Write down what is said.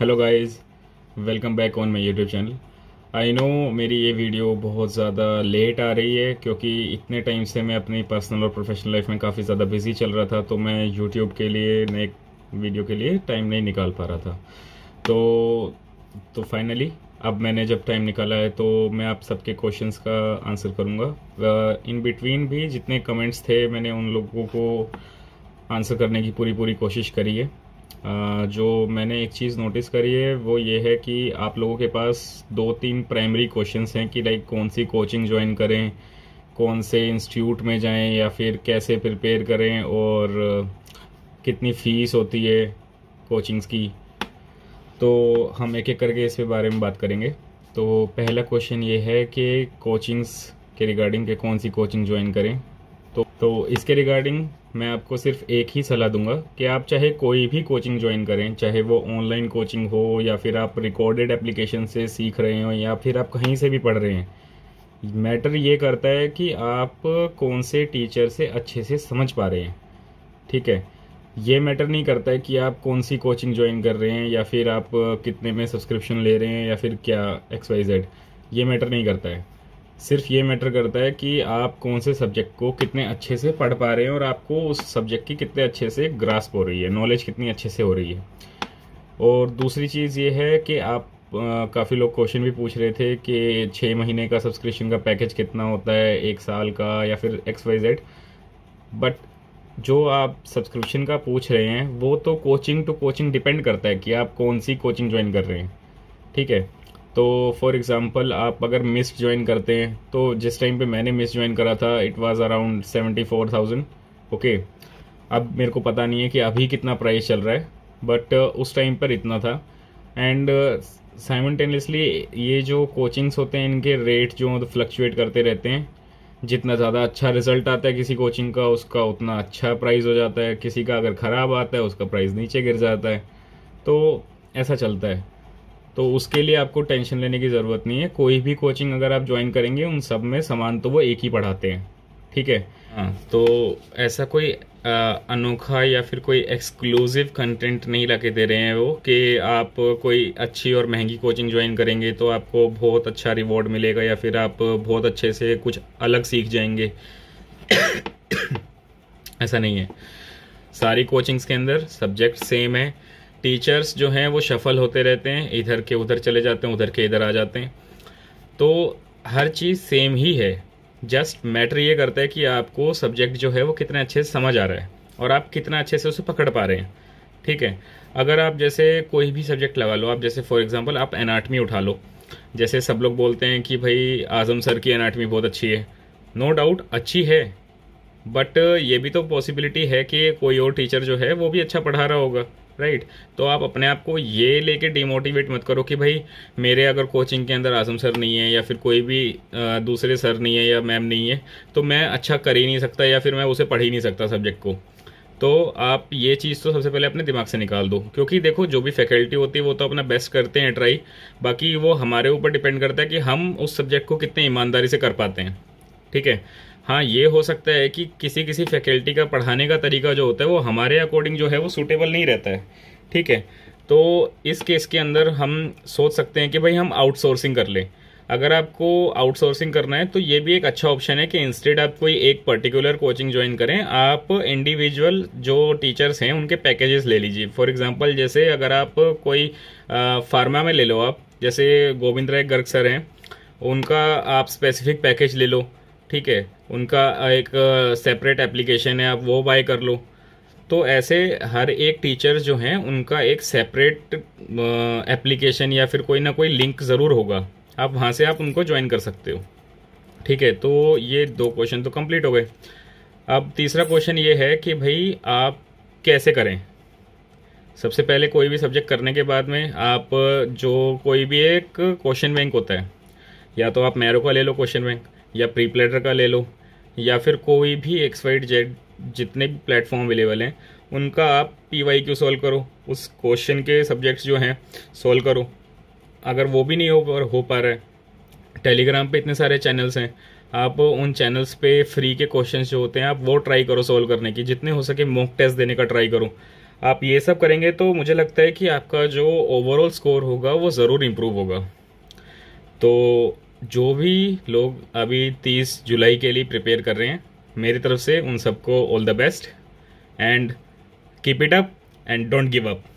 Hello guys welcome back on my YouTube channel I know मेरी ये video बहुत ज़्यादा लेट आ रही है क्योंकि इतने टाइम से मैं अपनी पर्सनल और प्रोफेशनल लाइफ में काफ़ी ज़्यादा बिजी चल रहा था तो मैं यूट्यूब के लिए नए वीडियो के लिए टाइम नहीं निकाल पा रहा था तो तो फाइनली अब मैंने जब टाइम निकाला है तो मैं आप सबके क्वेश्चंस का आंसर करूँगा इन बिटवीन भी जितने कमेंट्स थे मैंने उन लोगों को आंसर करने की पूरी पूरी कोशिश करी है जो मैंने एक चीज़ नोटिस करी है वो ये है कि आप लोगों के पास दो तीन प्राइमरी क्वेश्चन हैं कि लाइक कौन सी कोचिंग ज्वाइन करें कौन से इंस्टीट्यूट में जाएं या फिर कैसे प्रिपेयर करें और कितनी फ़ीस होती है कोचिंग्स की तो हम एक एक करके इसके बारे में बात करेंगे तो पहला क्वेश्चन ये है कि कोचिंग्स के रिगार्डिंग के कौन सी कोचिंग ज्वाइन करें तो इसके रिगार्डिंग मैं आपको सिर्फ एक ही सलाह दूंगा कि आप चाहे कोई भी कोचिंग ज्वाइन करें चाहे वो ऑनलाइन कोचिंग हो या फिर आप रिकॉर्डेड एप्लीकेशन से सीख रहे हो या फिर आप कहीं से भी पढ़ रहे हैं मैटर ये करता है कि आप कौन से टीचर से अच्छे से समझ पा रहे हैं ठीक है ये मैटर नहीं करता है कि आप कौन सी कोचिंग ज्वाइन कर रहे हैं या फिर आप कितने में सब्सक्रिप्शन ले रहे हैं या फिर क्या एक्स वाई जेड ये मैटर नहीं करता है सिर्फ ये मैटर करता है कि आप कौन से सब्जेक्ट को कितने अच्छे से पढ़ पा रहे हैं और आपको उस सब्जेक्ट की कितने अच्छे से ग्रास्प हो रही है नॉलेज कितनी अच्छे से हो रही है और दूसरी चीज़ ये है कि आप काफ़ी लोग क्वेश्चन भी पूछ रहे थे कि छः महीने का सब्सक्रिप्शन का पैकेज कितना होता है एक साल का या फिर एक्स वाई जेड बट जो आप सब्सक्रिप्शन का पूछ रहे हैं वो तो कोचिंग टू कोचिंग डिपेंड करता है कि आप कौन सी कोचिंग ज्वाइन कर रहे हैं ठीक है तो फॉर एग्ज़ाम्पल आप अगर मिस ज्वाइन करते हैं तो जिस टाइम पे मैंने मिस ज्वाइन करा था it was around seventy four thousand okay अब मेरे को पता नहीं है कि अभी कितना प्राइस चल रहा है बट uh, उस टाइम पर इतना था एंड साइमटेनियसली uh, ये जो कोचिंग्स होते हैं इनके रेट जो फ्लक्चुएट मतलब करते रहते हैं जितना ज़्यादा अच्छा रिजल्ट आता है किसी कोचिंग का उसका उतना अच्छा प्राइस हो जाता है किसी का अगर ख़राब आता है उसका प्राइस नीचे गिर जाता है तो ऐसा चलता है तो उसके लिए आपको टेंशन लेने की ज़रूरत नहीं है कोई भी कोचिंग अगर आप ज्वाइन करेंगे उन सब में समान तो वो एक ही पढ़ाते हैं ठीक है आ, हाँ। तो ऐसा कोई आ, अनोखा या फिर कोई एक्सक्लूसिव कंटेंट नहीं ला दे रहे हैं वो कि आप कोई अच्छी और महंगी कोचिंग ज्वाइन करेंगे तो आपको बहुत अच्छा रिवॉर्ड मिलेगा या फिर आप बहुत अच्छे से कुछ अलग सीख जाएंगे ऐसा नहीं है सारी कोचिंग्स के अंदर सब्जेक्ट सेम है टीचर्स जो हैं वो शफल होते रहते हैं इधर के उधर चले जाते हैं उधर के इधर आ जाते हैं तो हर चीज़ सेम ही है जस्ट मैटर ये करता है कि आपको सब्जेक्ट जो है वो कितने अच्छे से समझ आ रहा है और आप कितना अच्छे से उसे पकड़ पा रहे हैं ठीक है अगर आप जैसे कोई भी सब्जेक्ट लगा लो आप जैसे फॉर एग्जांपल आप एनाटमी उठा लो जैसे सब लोग बोलते हैं कि भाई आज़म सर की एनाटमी बहुत अच्छी है नो no डाउट अच्छी है बट ये भी तो पॉसिबिलिटी है कि कोई और टीचर जो है वो भी अच्छा पढ़ा रहा होगा राइट तो आप अपने आप को ये लेके डिमोटिवेट मत करो कि भाई मेरे अगर कोचिंग के अंदर आजम सर नहीं है या फिर कोई भी दूसरे सर नहीं है या मैम नहीं है तो मैं अच्छा कर ही नहीं सकता या फिर मैं उसे पढ़ ही नहीं सकता सब्जेक्ट को तो आप ये चीज़ तो सबसे पहले अपने दिमाग से निकाल दो क्योंकि देखो जो भी फैकल्टी होती है वो तो अपना बेस्ट करते हैं ट्राई बाकी वो हमारे ऊपर डिपेंड करता है कि हम उस सब्जेक्ट को कितने ईमानदारी से कर पाते हैं ठीक है हाँ ये हो सकता है कि किसी किसी फैकल्टी का पढ़ाने का तरीका जो होता है वो हमारे अकॉर्डिंग जो है वो सूटेबल नहीं रहता है ठीक है तो इस केस के अंदर हम सोच सकते हैं कि भाई हम आउटसोर्सिंग कर लें अगर आपको आउटसोर्सिंग करना है तो ये भी एक अच्छा ऑप्शन है कि इंस्टेड आप कोई एक पर्टिकुलर कोचिंग ज्वाइन करें आप इंडिविजुअल जो टीचर्स हैं उनके पैकेजेस ले लीजिए फॉर एग्जांपल जैसे अगर आप कोई फार्मा में ले लो आप जैसे गोविंद राय गर्ग सर हैं उनका आप स्पेसिफिक पैकेज ले लो ठीक है उनका एक सेपरेट एप्लीकेशन है आप वो बाय कर लो तो ऐसे हर एक टीचर जो हैं उनका एक सेपरेट एप्लीकेशन या फिर कोई ना कोई लिंक ज़रूर होगा आप वहाँ से आप उनको ज्वाइन कर सकते हो ठीक है तो ये दो क्वेश्चन तो कंप्लीट हो गए अब तीसरा क्वेश्चन ये है कि भाई आप कैसे करें सबसे पहले कोई भी सब्जेक्ट करने के बाद में आप जो कोई भी एक क्वेश्चन बैंक होता है या तो आप मैरो का ले लो क्वेश्चन बैंक या प्री प्लेटर का ले लो या फिर कोई भी एक्स वाइड जेड जितने भी प्लेटफॉर्म अवेलेबल हैं उनका आप पी वाई क्यू सॉल्व करो उस क्वेश्चन के सब्जेक्ट्स जो हैं सॉल्व करो अगर वो भी नहीं हो पा हो पा रहा है टेलीग्राम पे इतने सारे चैनल्स हैं आप उन चैनल्स पे फ्री के क्वेश्चंस जो होते हैं आप वो ट्राई करो सॉल्व करने की जितने हो सके मॉक टेस्ट देने का ट्राई करो आप ये सब करेंगे तो मुझे लगता है कि आपका जो ओवरऑल स्कोर होगा वो ज़रूर इम्प्रूव होगा तो जो भी लोग अभी 30 जुलाई के लिए प्रिपेयर कर रहे हैं मेरी तरफ से उन सबको all the best and keep it up and don't give up